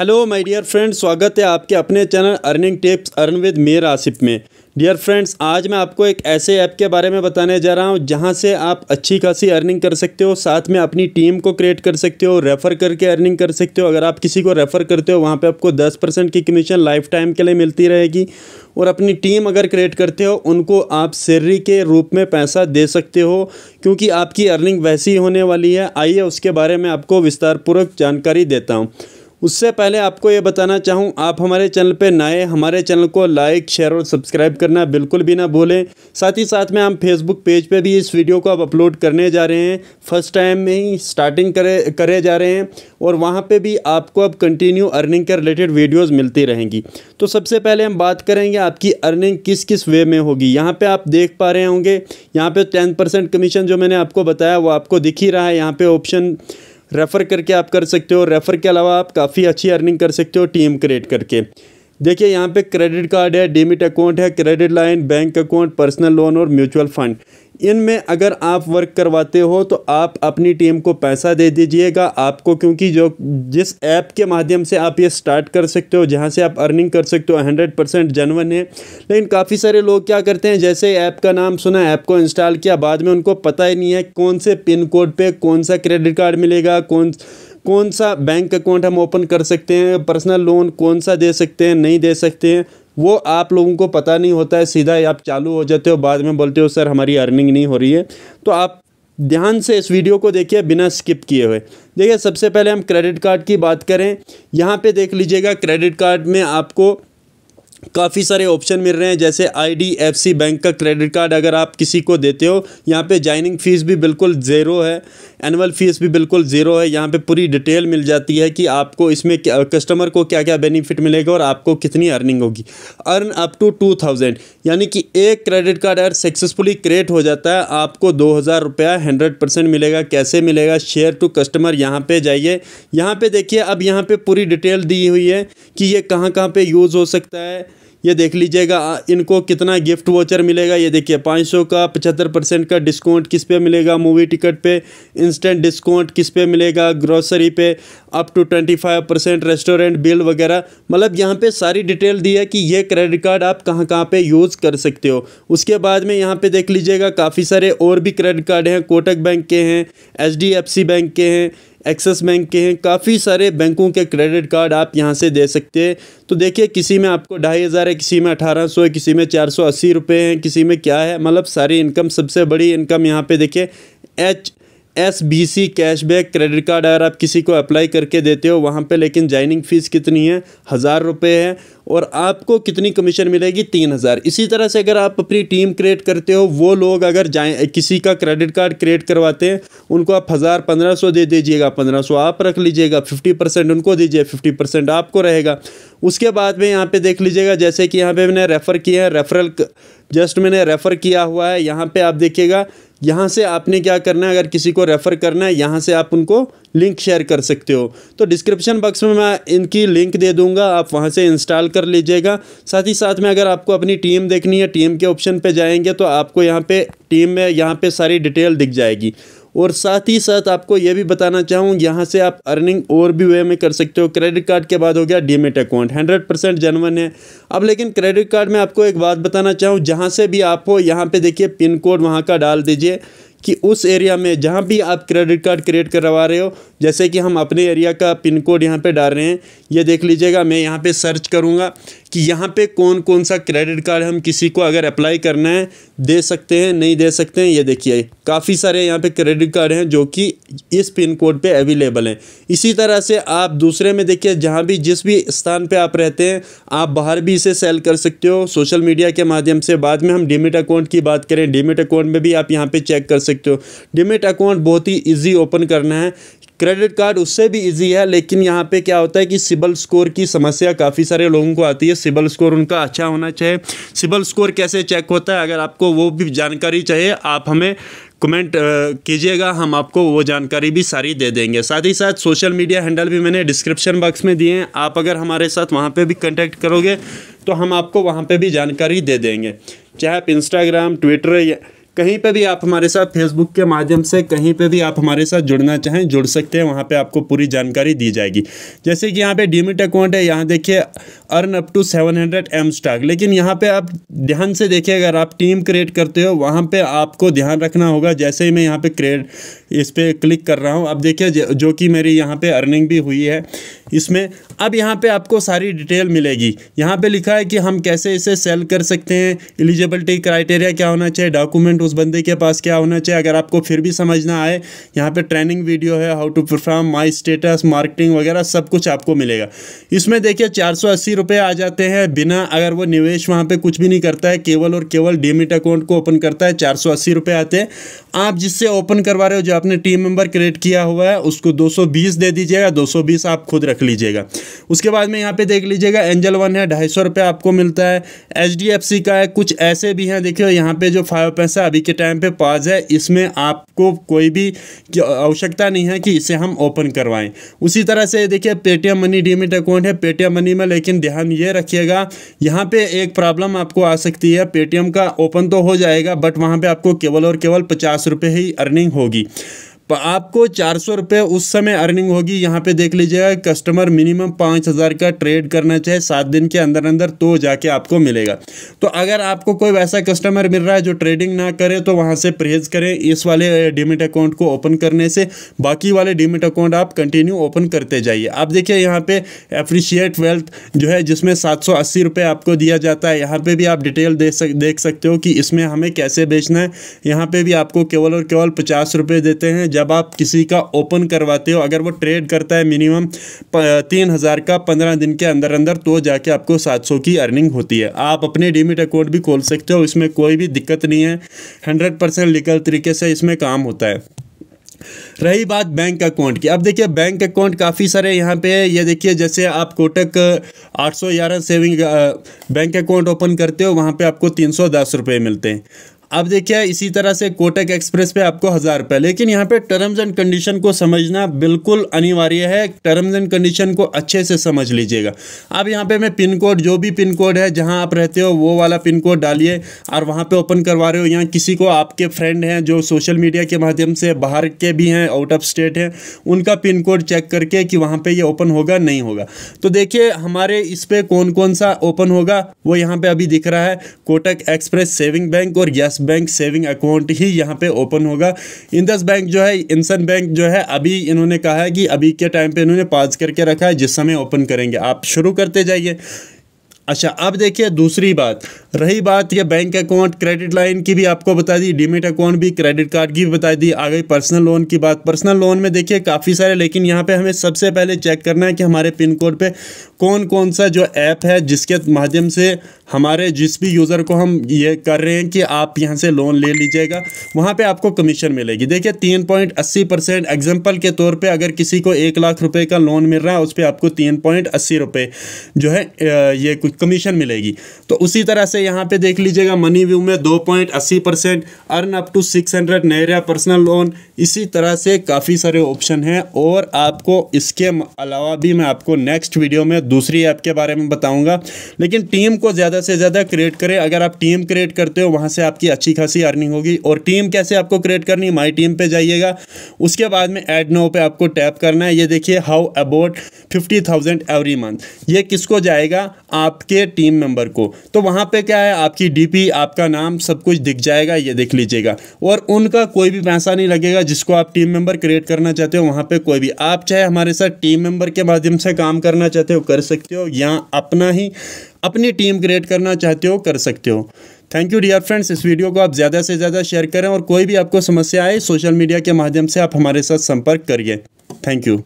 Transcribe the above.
hello my dear friends स्वागत है आपके अपने channel earning tips earn with मेयर आसिफ में डियर फ्रेंड्स आज मैं आपको एक ऐसे ऐप के बारे में बताने जा रहा हूँ जहाँ से आप अच्छी खासी अर्निंग कर सकते हो साथ में अपनी टीम को क्रिएट कर सकते हो रेफ़र करके अर्निंग कर सकते हो अगर आप किसी को रेफ़र करते हो वहाँ पर आपको दस परसेंट की कमीशन लाइफ टाइम के लिए मिलती रहेगी और अपनी टीम अगर क्रिएट करते हो उनको आप सैलरी के रूप में पैसा दे सकते हो क्योंकि आपकी अर्निंग वैसी होने वाली है आइए उसके बारे में आपको विस्तारपूर्वक जानकारी देता हूँ उससे पहले आपको ये बताना चाहूँ आप हमारे चैनल पर नए हमारे चैनल को लाइक शेयर और सब्सक्राइब करना बिल्कुल भी ना भूलें साथ ही साथ में हम फेसबुक पेज पे भी इस वीडियो को अब अपलोड करने जा रहे हैं फर्स्ट टाइम में ही स्टार्टिंग करे करे जा रहे हैं और वहाँ पे भी आपको अब कंटिन्यू अर्निंग के रिलेटेड वीडियोज़ मिलती रहेंगी तो सबसे पहले हम बात करेंगे आपकी अर्निंग किस किस वे में होगी यहाँ पर आप देख पा रहे होंगे यहाँ पर टेन कमीशन जो मैंने आपको बताया वो आपको दिख ही रहा है यहाँ पर ऑप्शन रेफ़र करके आप कर सकते हो रेफ़र के अलावा आप काफ़ी अच्छी अर्निंग कर सकते हो टीम क्रिएट करके देखिए यहाँ पे क्रेडिट कार्ड है डीमिट अकाउंट है credit line bank account personal loan और म्यूचुअल फंड इनमें अगर आप वर्क करवाते हो तो आप अपनी टीम को पैसा दे दीजिएगा आपको क्योंकि जो जिस ऐप के माध्यम से आप ये स्टार्ट कर सकते हो जहाँ से आप अर्निंग कर सकते हो हंड्रेड परसेंट जनवन है लेकिन काफ़ी सारे लोग क्या करते हैं जैसे ऐप का नाम सुना ऐप को इंस्टॉल किया बाद में उनको पता ही नहीं है कौन से पिन कोड पर कौन सा क्रेडिट कार्ड मिलेगा कौन कौन सा बैंक अकाउंट हम ओपन कर सकते हैं पर्सनल लोन कौन सा दे सकते हैं नहीं दे सकते हैं वो आप लोगों को पता नहीं होता है सीधा आप चालू हो जाते हो बाद में बोलते हो सर हमारी अर्निंग नहीं हो रही है तो आप ध्यान से इस वीडियो को देखिए बिना स्किप किए हुए देखिए सबसे पहले हम क्रेडिट कार्ड की बात करें यहाँ पे देख लीजिएगा क्रेडिट कार्ड में आपको काफ़ी सारे ऑप्शन मिल रहे हैं जैसे आईडीएफसी बैंक का क्रेडिट कार्ड अगर आप किसी को देते हो यहाँ पे ज्वाइनिंग फ़ीस भी बिल्कुल ज़ीरो है एनुअल फ़ीस भी बिल्कुल ज़ीरो है यहाँ पे पूरी डिटेल मिल जाती है कि आपको इसमें कस्टमर को क्या क्या बेनिफिट मिलेगा और आपको कितनी अर्निंग होगी earn up to two thousand यानी कि एक क्रेडिट कार्ड अगर सक्सेसफुली क्रिएट हो जाता है आपको दो हज़ार रुपया हंड्रेड परसेंट मिलेगा कैसे मिलेगा शेयर टू कस्टमर यहाँ पर जाइए यहाँ पर देखिए अब यहाँ पर पूरी डिटेल दी हुई है कि ये कहाँ कहाँ पर यूज़ हो सकता है ये देख लीजिएगा इनको कितना गिफ्ट वोचर मिलेगा ये देखिए 500 का 75 परसेंट का डिस्काउंट किस पे मिलेगा मूवी टिकट पे इंस्टेंट डिस्काउंट किस पे मिलेगा ग्रोसरी पे up to 25 percent restaurant bill वगैरह मतलब यहाँ पे सारी डिटेल दी है कि ये क्रेडिट कार्ड आप कहाँ कहाँ पे यूज़ कर सकते हो उसके बाद में यहाँ पर देख लीजिएगा काफ़ी सारे और भी क्रेडिट कार्ड हैं कोटक बैंक के हैं एच बैंक के हैं एक्सिस बैंक के हैं काफ़ी सारे बैंकों के क्रेडिट कार्ड आप यहाँ से दे सकते हैं तो देखिए किसी में आपको ढाई हज़ार है किसी में अठारह सौ है किसी में चार सौ अस्सी रुपये हैं किसी में क्या है मतलब सारी इनकम सबसे बड़ी इनकम यहाँ पे देखिए H S B C cashback credit card अगर आप किसी को अप्लाई करके देते हो वहाँ पे लेकिन ज्वाइनिंग फ़ीस कितनी है हज़ार रुपये है और आपको कितनी कमीशन मिलेगी तीन हज़ार इसी तरह से अगर आप अपनी टीम क्रिएट करते हो वो लोग अगर जाए किसी का क्रेडिट कार्ड क्रिएट करवाते हैं उनको आप हज़ार पंद्रह सौ दे दीजिएगा पंद्रह सौ आप रख लीजिएगा फिफ्टी परसेंट उनको दीजिए फिफ्टी परसेंट आपको रहेगा उसके बाद में यहाँ पे देख लीजिएगा जैसे कि यहाँ पे मैंने रेफ़र किया है रेफरल जस्ट मैंने रेफ़र किया हुआ है यहाँ पर आप देखिएगा यहाँ से आपने क्या करना है अगर किसी को रेफ़र करना है यहाँ से आप उनको लिंक शेयर कर सकते हो तो डिस्क्रिप्शन बॉक्स में मैं इनकी लिंक दे दूंगा आप वहाँ से इंस्टॉल कर लीजिएगा साथ ही साथ में अगर आपको अपनी टीम देखनी है टीम के ऑप्शन पे जाएंगे तो आपको यहाँ पे टीम में यहाँ पे सारी डिटेल दिख जाएगी और साथ ही साथ आपको यह भी बताना चाहूँ यहाँ से आप अर्निंग और भी वे में कर सकते हो क्रेडिट कार्ड के बाद हो गया demat account hundred percent genuine है अब लेकिन क्रेडिट कार्ड में आपको एक बात बताना चाहूँ जहाँ से भी आप हो यहाँ पे देखिए पिन कोड वहाँ का डाल दीजिए कि उस एरिया में जहाँ भी आप क्रेडिट कार्ड क्रिएट करवा रहे हो जैसे कि हम अपने एरिया का पिन कोड यहाँ पे डाल रहे हैं ये देख लीजिएगा मैं यहाँ पे सर्च करूँगा कि यहाँ पे कौन कौन सा क्रेडिट कार्ड हम किसी को अगर अप्लाई करना है दे सकते हैं नहीं दे सकते हैं ये देखिए काफ़ी सारे यहाँ पे क्रेडिट कार्ड हैं जो कि इस पिन कोड पे अवेलेबल हैं इसी तरह से आप दूसरे में देखिए जहाँ भी जिस भी स्थान पे आप रहते हैं आप बाहर भी इसे सेल कर सकते हो सोशल मीडिया के माध्यम से बाद में हम डिमिट अकाउंट की बात करें डिमिट अकाउंट में भी आप यहाँ पर चेक कर सकते हो डिमिट अकाउंट बहुत ही ईजी ओपन करना है क्रेडिट कार्ड उससे भी इजी है लेकिन यहाँ पे क्या होता है कि सिबल स्कोर की समस्या काफ़ी सारे लोगों को आती है सिबल स्कोर उनका अच्छा होना चाहिए सिबल स्कोर कैसे चेक होता है अगर आपको वो भी जानकारी चाहिए आप हमें कमेंट कीजिएगा हम आपको वो जानकारी भी सारी दे देंगे साथ ही साथ सोशल मीडिया हैंडल भी मैंने डिस्क्रिप्शन बॉक्स में दिए हैं आप अगर हमारे साथ वहाँ पे भी कांटेक्ट करोगे तो हम आपको वहाँ पे भी जानकारी दे देंगे चाहे आप इंस्टाग्राम ट्विटर कहीं पे भी आप हमारे साथ फेसबुक के माध्यम से कहीं पे भी आप हमारे साथ जुड़ना चाहें जुड़ सकते हैं वहाँ पे आपको पूरी जानकारी दी जाएगी जैसे कि यहाँ पे डीमिट अकाउंट है यहाँ देखिए earn up to seven hundred M stock लेकिन यहाँ पे आप ध्यान से देखिए अगर आप टीम क्रिएट करते हो वहाँ पर आपको ध्यान रखना होगा जैसे ही मैं यहाँ पर क्रिएट इस पर क्लिक कर रहा हूँ आप देखिए जो कि मेरी यहाँ पर अर्निंग भी हुई है इसमें अब यहाँ पे आपको सारी डिटेल मिलेगी यहाँ पे लिखा है कि हम कैसे इसे सेल कर सकते हैं एलिजिबिलिटी क्राइटेरिया क्या होना चाहिए डॉक्यूमेंट उस बंदे के पास क्या होना चाहिए अगर आपको फिर भी समझना आए यहाँ पे ट्रेनिंग वीडियो है how to perform my status marketing वगैरह सब कुछ आपको मिलेगा इसमें देखिए चार सौ अस्सी रुपये आ जाते हैं बिना अगर वो निवेश वहाँ पर कुछ भी नहीं करता है केवल और केवल डीमिट अकाउंट को ओपन करता है चार सौ अस्सी रुपये आते हैं आप जिससे ओपन करवा रहे हो जो आपने टीम मेंबर क्रिएट किया हुआ है उसको दो सौ बीस दे दीजिएगा दो सौ बीस आप खुद रख रख लीजिएगा उसके बाद में यहाँ पे देख लीजिएगा एंजल वन है ढाई सौ रुपये आपको मिलता है एच का है कुछ ऐसे भी हैं देखिए यहाँ पे जो फाइव पैसा अभी के टाइम पे पाज है इसमें आपको कोई भी आवश्यकता नहीं है कि इसे हम ओपन करवाएं उसी तरह से देखिए पेटीएम मनी डीमिट अकाउंट है पेटीएम मनी में लेकिन ध्यान ये रखिएगा यहाँ पर एक प्रॉब्लम आपको आ सकती है पेटीएम का ओपन तो हो जाएगा बट वहाँ पर आपको केवल और केवल पचास रुपये ही अर्निंग होगी आपको चार सौ रुपये उस समय अर्निंग होगी यहाँ पे देख लीजिएगा कस्टमर मिनिमम पाँच हज़ार का ट्रेड करना चाहे सात दिन के अंदर अंदर तो जाके आपको मिलेगा तो अगर आपको कोई वैसा कस्टमर मिल रहा है जो ट्रेडिंग ना करे तो वहाँ से परहेज करें इस वाले डिमिट अकाउंट को ओपन करने से बाकी वाले डिमिट अकाउंट आप कंटिन्यू ओपन करते जाइए आप देखिए यहाँ पर अप्रिशिएट वेल्थ जो है जिसमें सात सौ अस्सी रुपये आपको दिया जाता है यहाँ पर भी आप डिटेल देख सक देख सकते हो कि इसमें हमें कैसे बेचना है यहाँ पे भी आपको केवल और केवल पचास रुपये देते हैं जब आप किसी का ओपन करवाते हो अगर वो ट्रेड करता है मिनिमम तीन हज़ार का पंद्रह दिन के अंदर अंदर तो जाके आपको सात सौ की अर्निंग होती है आप अपने डीमिट अकाउंट भी खोल सकते हो इसमें कोई भी दिक्कत नहीं है हंड्रेड परसेंट लीगल तरीके से इसमें काम होता है रही बात बैंक अकाउंट की अब देखिए बैंक अकाउंट काफ़ी सारे यहाँ पे ये देखिए जैसे आप कोटक ग्यारह सेविंग बैंक अकाउंट ओपन करते हो वहाँ पे आपको तीन सौ मिलते हैं अब देखिए इसी तरह से कोटक एक्सप्रेस पे आपको हज़ार रुपये लेकिन यहाँ पे टर्म्स एंड कंडीशन को समझना बिल्कुल अनिवार्य है टर्म्स एंड कंडीशन को अच्छे से समझ लीजिएगा अब यहाँ पे मैं पिन कोड जो भी पिन कोड है जहाँ आप रहते हो वो वाला पिन कोड डालिए और वहाँ पर ओपन करवा रहे हो यहाँ किसी को आपके फ्रेंड हैं जो सोशल मीडिया के माध्यम से बाहर के भी हैं आउट ऑफ स्टेट हैं उनका पिन कोड चेक करके कि वहाँ पर ये ओपन होगा नहीं होगा तो देखिए हमारे इस पर कौन कौन सा ओपन होगा वो यहाँ पर अभी दिख रहा है कोटक एक्सप्रेस सेविंग बैंक और यस बैंक सेविंग अकाउंट ही यहाँ पे ओपन होगा इंदस बैंक जो है इंसन बैंक जो है अभी इन्होंने कहा है कि अभी के टाइम पे इन्होंने पाज करके रखा है जिस समय ओपन करेंगे आप शुरू करते जाइए अच्छा अब देखिए दूसरी बात रही बात ये बैंक अकाउंट क्रेडिट लाइन की भी आपको बता दी डिमिट अकाउंट भी क्रेडिट कार्ड की भी बता दी आ गई पर्सनल लोन की बात पर्सनल लोन में देखिए काफ़ी सारे लेकिन यहाँ पे हमें सबसे पहले चेक करना है कि हमारे पिन कोड पे कौन कौन सा जो ऐप है जिसके माध्यम से हमारे जिस भी यूज़र को हम ये कर रहे हैं कि आप यहाँ से लोन ले लीजिएगा वहाँ पर आपको कमीशन मिलेगी देखिए तीन पॉइंट अस्सी परसेंट एग्जाम्पल के तौर पे अगर किसी को एक लाख रुपए का लोन मिल रहा है उस पर आपको तीन पॉइंट अस्सी रुपये जो है ये कुछ कमीशन मिलेगी तो उसी तरह से यहाँ पे देख लीजिएगा मनी व्यू में दो पॉइंट अस्सी percent earn up to six hundred नहरिया पर्सनल लोन इसी तरह से काफ़ी सारे ऑप्शन हैं और आपको इसके अलावा भी मैं आपको नेक्स्ट वीडियो में दूसरी ऐप के बारे में बताऊंगा लेकिन टीम को ज़्यादा से ज़्यादा क्रिएट करें अगर आप टीम क्रिएट करते हो वहाँ से आपकी अच्छी खासी अर्निंग होगी और टीम कैसे आपको क्रिएट करनी माई टीम पर जाइएगा उसके बाद में एड नो पर आपको टैप करना है ये देखिए how about fifty thousand every month ये किसको जाएगा आपके टीम मेंबर को तो वहाँ पे क्या है आपकी डीपी आपका नाम सब कुछ दिख जाएगा ये देख लीजिएगा और उनका कोई भी पैसा नहीं लगेगा जिसको आप टीम मेंबर क्रिएट करना चाहते हो वहाँ पे कोई भी आप चाहे हमारे साथ टीम मेंबर के माध्यम से काम करना चाहते हो कर सकते हो या अपना ही अपनी टीम क्रिएट करना चाहते हो कर सकते हो थैंक यू डियर फ्रेंड्स इस वीडियो को आप ज़्यादा से ज़्यादा शेयर करें और कोई भी आपको समस्या आए सोशल मीडिया के माध्यम से आप हमारे साथ संपर्क करिए थैंक यू